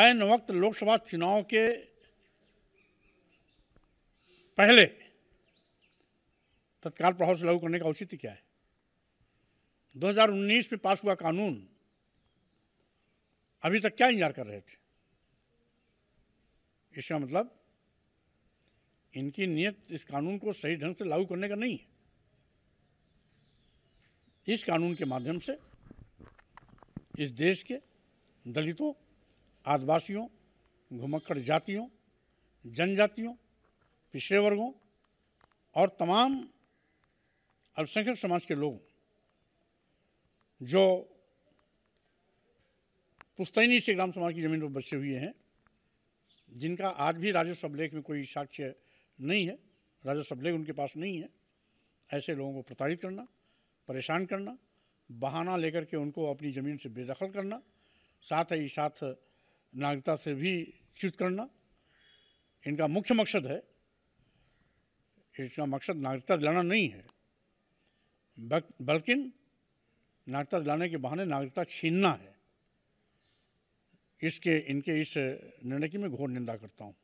ion वक्त लोकसभा चुनाव के पहले तत्काल प्रभाव से लागू करने का औचित्य क्या है 2019 में पास हुआ कानून अभी तक क्या इंतजार कर रहे थे इसका मतलब इनकी नियत इस कानून को सही ढंग से लागू करने का नहीं है इस कानून के माध्यम से इस देश के दलितों आदिवासियों घुमक्कड़ जातियों जनजातियों पिछड़े वर्गों और तमाम अल्पसंख्यक समाज के लोग जो पुस्तैनी से ग्राम समाज की जमीन पर बसे हुए हैं जिनका आज भी राजस्व अभिलेख में कोई साक्ष्य नहीं है राजस्व अभिलेख उनके पास नहीं है ऐसे लोगों को प्रताड़ित करना परेशान करना बहाना लेकर के उनको अपनी ज़मीन से बेदखल करना साथ ही साथ नागरिकता से भी च्युत करना इनका मुख्य मकसद है इसका मकसद नागरिकता दिलाना नहीं है बल्कि नागरिकता दिलाने के बहाने नागरिकता छीनना है इसके इनके इस निर्णय की मैं घोर निंदा करता हूँ